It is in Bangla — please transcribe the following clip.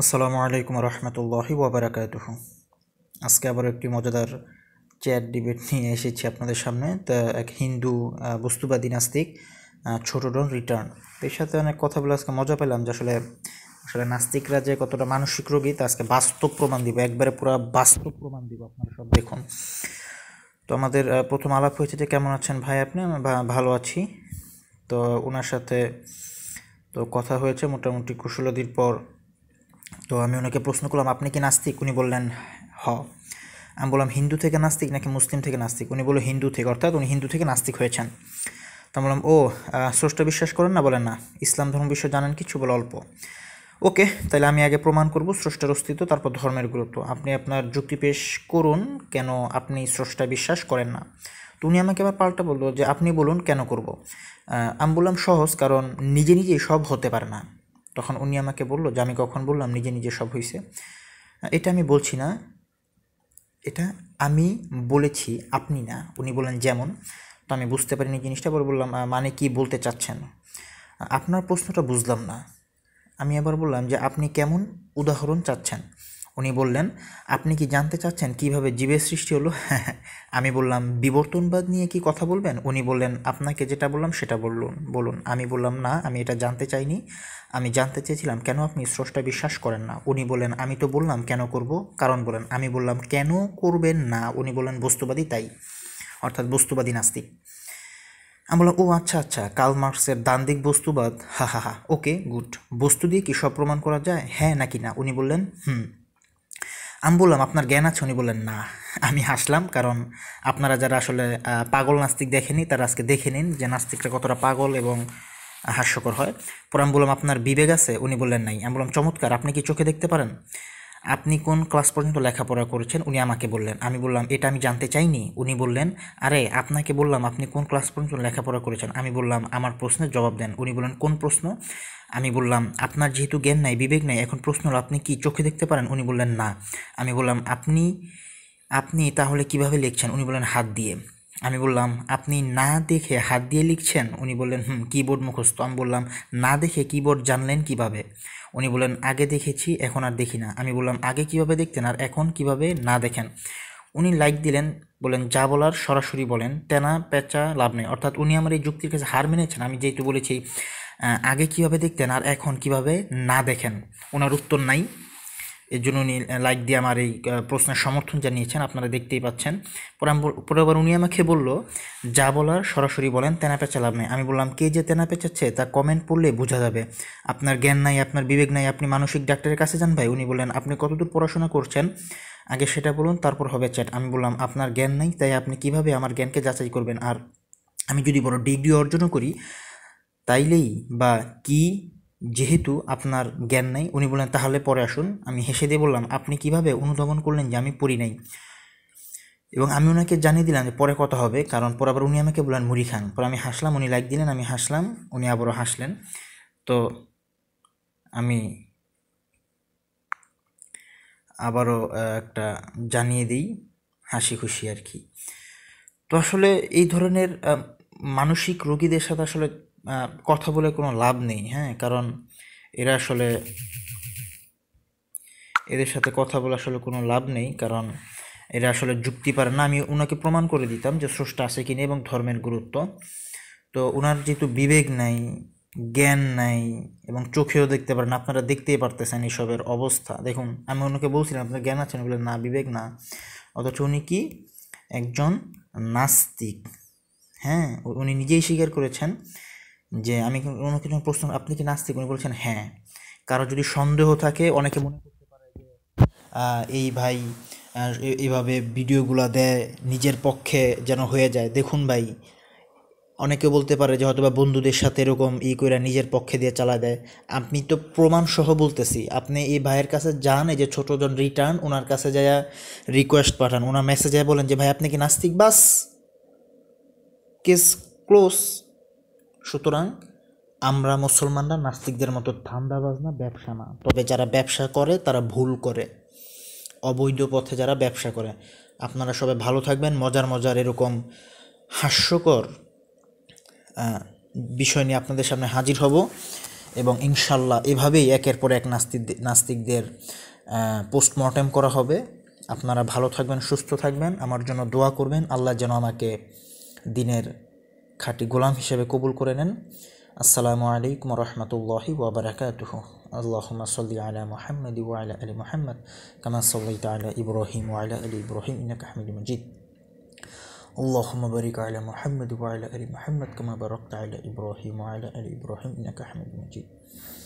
আসসালামু আলাইকুম রহমতুল্লাহি ওবরাকাত আজকে আবার একটি মজাদার চেয়ার ডিবেট নিয়ে এসেছি আপনাদের সামনে তা এক হিন্দু বস্তুবাদী নাস্তিক ছোট ডন রিটার্ন এর সাথে অনেক কথা বলে আজকে মজা পেলাম যে আসলে আসলে নাস্তিকরা যে কতটা মানসিক রোগী তা আজকে বাস্তব প্রমাণ দিব একবারে পুরো বাস্তব প্রমাণ দিব আপনারা সব দেখুন তো আমাদের প্রথম আলাপ হয়েছে যে কেমন আছেন ভাই আপনি ভালো আছি তো ওনার সাথে তো কথা হয়েছে মোটামুটি কুশলদির পর তো আমি ওনাকে প্রশ্ন করলাম আপনি কি নাস্তিক উনি বললেন হ আমি বললাম হিন্দু থেকে নাস্তিক নাকি মুসলিম থেকে নাস্তিক উনি বলল হিন্দু থেকে অর্থাৎ উনি হিন্দু থেকে নাস্তিক হয়েছেন তা বললাম ও স্রষ্ট বিশ্বাস করেন না বলেন না ইসলাম ধর্ম বিষয়ে জানেন কিছু বলে অল্প ওকে তাহলে আমি আগে প্রমাণ করব স্রষ্টার অস্তিত্ব তারপর ধর্মের গুরুত্ব আপনি আপনার যুক্তি পেশ করুন কেন আপনি স্রষ্টা বিশ্বাস করেন না তো উনি আমাকে আবার পাল্টা বললো যে আপনি বলুন কেন করব আমি বললাম সহজ কারণ নিজে নিজেই সব হতে পারে না তখন উনি আমাকে বললো যে আমি কখন বললাম নিজে নিজে সব হয়েছে এটা আমি বলছি না এটা আমি বলেছি আপনি না উনি বললেন যেমন তো আমি বুঝতে পারিনি জিনিসটা পরে বললাম মানে কি বলতে চাচ্ছেন আপনার প্রশ্নটা বুঝলাম না আমি আবার বললাম যে আপনি কেমন উদাহরণ চাচ্ছেন উনি বললেন আপনি কি জানতে চাচ্ছেন কিভাবে জীবের সৃষ্টি হলো আমি বললাম বিবর্তনবাদ নিয়ে কি কথা বলবেন উনি বললেন আপনাকে যেটা বললাম সেটা বললুন বলুন আমি বললাম না আমি এটা জানতে চাইনি আমি জানতে চেয়েছিলাম কেন আপনি স্রষ্টা বিশ্বাস করেন না উনি বলেন আমি তো বললাম কেন করব কারণ বলেন আমি বললাম কেন করবেন না উনি বললেন বস্তুবাদী তাই অর্থাৎ বস্তুবাদী নাস্তিক আমি বললাম ও আচ্ছা আচ্ছা কাল মার্কসের দান্দিক বস্তুবাদ হা হা হা ওকে গুড বস্তু দিয়ে কি সব প্রমাণ করা যায় হ্যাঁ নাকি না উনি বললেন হুম আমি বললাম আপনার জ্ঞান আছে উনি বললেন না আমি হাসলাম কারণ আপনারা যারা আসলে পাগল নাস্তিক দেখেনি তারা আজকে দেখে নিন যে নাস্তিকটা কতটা পাগল এবং হাস্যকর হয় পরে আমি বললাম আপনার বিবেক আছে উনি বললেন নাই আমি বললাম চমৎকার আপনি কি চোখে দেখতে পারেন আপনি কোন ক্লাস পর্যন্ত লেখাপড়া করেছেন উনি আমাকে বললেন আমি বললাম এটা আমি জানতে চাইনি উনি বললেন আরে আপনাকে বললাম আপনি কোন ক্লাস পর্যন্ত লেখাপড়া করেছেন আমি বললাম আমার প্রশ্নের জবাব দেন উনি বললেন কোন প্রশ্ন আমি বললাম আপনার যেহেতু জ্ঞান নাই বিবেক নাই এখন প্রশ্ন হলো আপনি কি চোখে দেখতে পারেন উনি বললেন না আমি বললাম আপনি আপনি তাহলে কিভাবে লিখছেন উনি বললেন হাত দিয়ে আমি বললাম আপনি না দেখে হাত দিয়ে লিখছেন উনি বললেন হুম কিবোর্ড মুখস্থ আমি বললাম না দেখে কিবোর্ড জানলেন কিভাবে উনি বললেন আগে দেখেছি এখন আর দেখি না আমি বললাম আগে কিভাবে দেখতেন আর এখন কিভাবে না দেখেন উনি লাইক দিলেন বলেন যা বলার সরাসরি বলেন তেনা পেঁচা লাভ নেই অর্থাৎ উনি আমার এই যুক্তির কাছে হার মেনেছেন আমি যেহেতু বলেছি আগে কিভাবে দেখতেন আর এখন কিভাবে না দেখেন ওনার উত্তর নাই এর জন্য উনি লাইক দিয়ে আমার এই প্রশ্নের সমর্থন জানিয়েছেন আপনারা দেখতেই পাচ্ছেন পরে আবার উনি আমাকে বলল যা বলার সরাসরি বলেন তেনা পেঁচা লাভ নেই আমি বললাম কে যে তেনা পেঁচাচ্ছে তা কমেন্ট পড়লে বোঝা যাবে আপনার জ্ঞান নাই আপনার বিবেক নাই আপনি মানসিক ডাক্তারের কাছে যান ভাই উনি বললেন আপনি কতদূর পড়াশোনা করছেন আগে সেটা বলুন তারপর হবে চ্যাট আমি বললাম আপনার জ্ঞান নাই তাই আপনি কিভাবে আমার জ্ঞানকে যাচাই করবেন আর আমি যদি বড় ডিগ্রি অর্জনও করি তাইলেই বা কি যেহেতু আপনার জ্ঞান নাই উনি বললেন তাহলে পরে আসুন আমি হেসে দিয়ে বললাম আপনি কিভাবে অনুধাবন করলেন যে আমি পড়ি নাই এবং আমি ওনাকে জানিয়ে দিলাম যে পরে কথা হবে কারণ পরে আবার উনি আমাকে বললেন মুড়ি খান পরে আমি হাসলাম উনি লাইক দিলেন আমি হাসলাম উনি আবারও হাসলেন তো আমি আবারও একটা জানিয়ে দিই হাসি খুশি আর কি তো আসলে এই ধরনের মানসিক রোগীদের সাথে আসলে কথা বলে কোনো লাভ নেই হ্যাঁ কারণ এরা আসলে এদের সাথে কথা বলে আসলে কোনো লাভ নেই কারণ এরা আসলে যুক্তি পারে না আমি ওনাকে প্রমাণ করে দিতাম যে স্রষ্টা আছে কিনা এবং ধর্মের গুরুত্ব তো ওনার যেহেতু বিবেক নাই জ্ঞান নাই এবং চোখেও দেখতে পারেন আপনারা দেখতেই পারতেছেন এইসবের অবস্থা দেখুন আমি ওনাকে বলছিলাম আপনার জ্ঞান আছেন বলে না বিবেক না অথচ উনি কি একজন নাস্তিক হ্যাঁ উনি নিজেই স্বীকার করেছেন যে আমি কোনো কিছু প্রশ্ন আপনি কি নাস্তিক উনি বলছেন হ্যাঁ কারো যদি সন্দেহ থাকে অনেকে মনে করতে পারে যে এই ভাই এইভাবে ভিডিওগুলো দেয় নিজের পক্ষে যেন হয়ে যায় দেখুন ভাই অনেকে বলতে পারে যে হয়তো বা বন্ধুদের সাথে এরকম ই করে নিজের পক্ষে দিয়ে চালা দেয় আপনি তো প্রমাণসহ বলতেছি আপনি এই ভাইয়ের কাছে যান এই যে ছোটোজন রিটার্ন ওনার কাছে যায় রিকোয়েস্ট পাঠান ওনার মেসেজে বলেন যে ভাই আপনি কি নাস্তিক বাস কেস ক্লোজ সুতরাং আমরা মুসলমানরা নাস্তিকদের মতো ধান্দাবাজ না ব্যবসা না তবে যারা ব্যবসা করে তারা ভুল করে অবৈধ পথে যারা ব্যবসা করে আপনারা সবাই ভালো থাকবেন মজার মজার এরকম হাস্যকর বিষয় নিয়ে আপনাদের সামনে হাজির হব এবং ইনশাল্লাহ এভাবেই একের পর এক নাস্তিক নাস্তিকদের পোস্টমর্টেম করা হবে আপনারা ভালো থাকবেন সুস্থ থাকবেন আমার জন্য দোয়া করবেন আল্লাহ যেন আমাকে দিনের খাঁটি গোলাম হিসেবে কবুল করে নেন আসসালামু আলাইকুম রহমতুল্লাহি ওবরাকাতুহ اللهم صل على محمد وعلى آل محمد كما صليت على إبراهيم وعلى آل إبراهيم إنك حميد مجيد اللهم بارك على محمد وعلى آل محمد كما باركت على إبراهيم وعلى آل إبراهيم إنك حميد مجيد